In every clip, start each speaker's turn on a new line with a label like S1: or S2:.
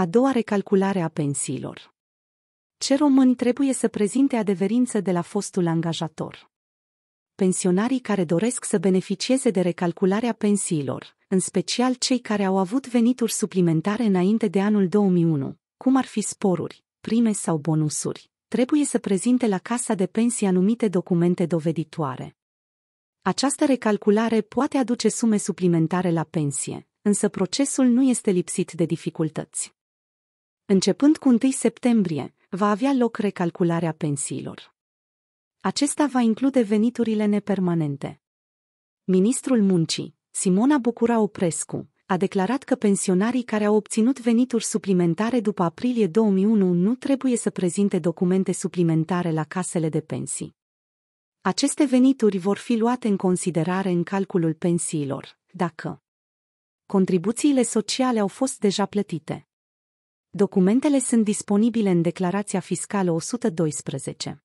S1: A doua recalculare a pensiilor. Ce români trebuie să prezinte adeverință de la fostul angajator? Pensionarii care doresc să beneficieze de recalcularea pensiilor, în special cei care au avut venituri suplimentare înainte de anul 2001, cum ar fi sporuri, prime sau bonusuri, trebuie să prezinte la Casa de Pensii anumite documente doveditoare. Această recalculare poate aduce sume suplimentare la pensie, însă procesul nu este lipsit de dificultăți. Începând cu 1 septembrie, va avea loc recalcularea pensiilor. Acesta va include veniturile nepermanente. Ministrul Muncii, Simona Bucura Oprescu, a declarat că pensionarii care au obținut venituri suplimentare după aprilie 2001 nu trebuie să prezinte documente suplimentare la casele de pensii. Aceste venituri vor fi luate în considerare în calculul pensiilor, dacă contribuțiile sociale au fost deja plătite. Documentele sunt disponibile în declarația fiscală 112.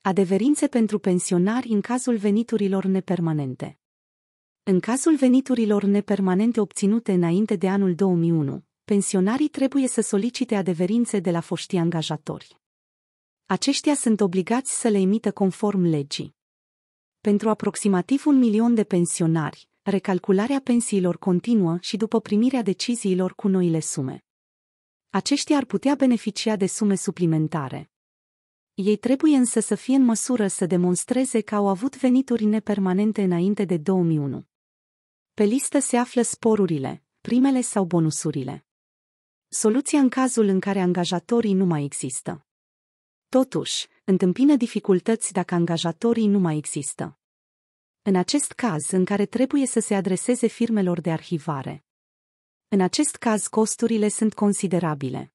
S1: Adeverințe pentru pensionari în cazul veniturilor nepermanente. În cazul veniturilor nepermanente obținute înainte de anul 2001, pensionarii trebuie să solicite adeverințe de la foștii angajatori. Aceștia sunt obligați să le emită conform legii. Pentru aproximativ un milion de pensionari, recalcularea pensiilor continuă și după primirea deciziilor cu noile sume aceștia ar putea beneficia de sume suplimentare. Ei trebuie însă să fie în măsură să demonstreze că au avut venituri nepermanente înainte de 2001. Pe listă se află sporurile, primele sau bonusurile. Soluția în cazul în care angajatorii nu mai există. Totuși, întâmpină dificultăți dacă angajatorii nu mai există. În acest caz în care trebuie să se adreseze firmelor de arhivare. În acest caz costurile sunt considerabile.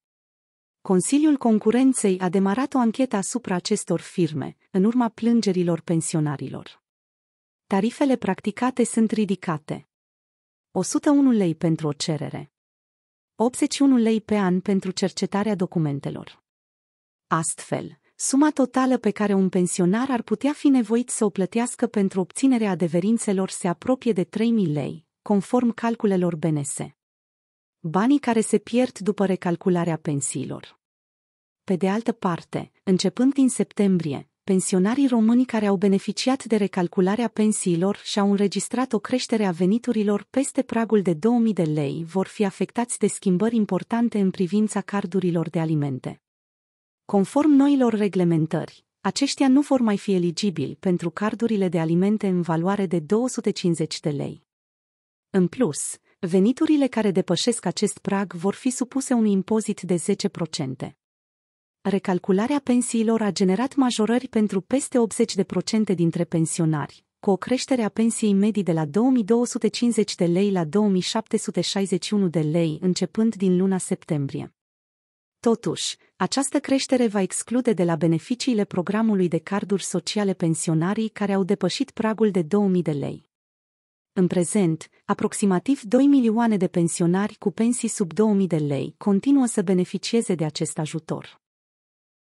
S1: Consiliul Concurenței a demarat o anchetă asupra acestor firme, în urma plângerilor pensionarilor. Tarifele practicate sunt ridicate. 101 lei pentru o cerere. 81 lei pe an pentru cercetarea documentelor. Astfel, suma totală pe care un pensionar ar putea fi nevoit să o plătească pentru obținerea adeverințelor se apropie de 3.000 lei, conform calculelor BNS banii care se pierd după recalcularea pensiilor. Pe de altă parte, începând din septembrie, pensionarii români care au beneficiat de recalcularea pensiilor și au înregistrat o creștere a veniturilor peste pragul de 2000 de lei vor fi afectați de schimbări importante în privința cardurilor de alimente. Conform noilor reglementări, aceștia nu vor mai fi eligibili pentru cardurile de alimente în valoare de 250 de lei. În plus, Veniturile care depășesc acest prag vor fi supuse unui impozit de 10%. Recalcularea pensiilor a generat majorări pentru peste 80% dintre pensionari, cu o creștere a pensiei medii de la 2250 de lei la 2761 de lei începând din luna septembrie. Totuși, această creștere va exclude de la beneficiile programului de carduri sociale pensionarii care au depășit pragul de 2000 de lei. În prezent, aproximativ 2 milioane de pensionari cu pensii sub 2000 de lei continuă să beneficieze de acest ajutor.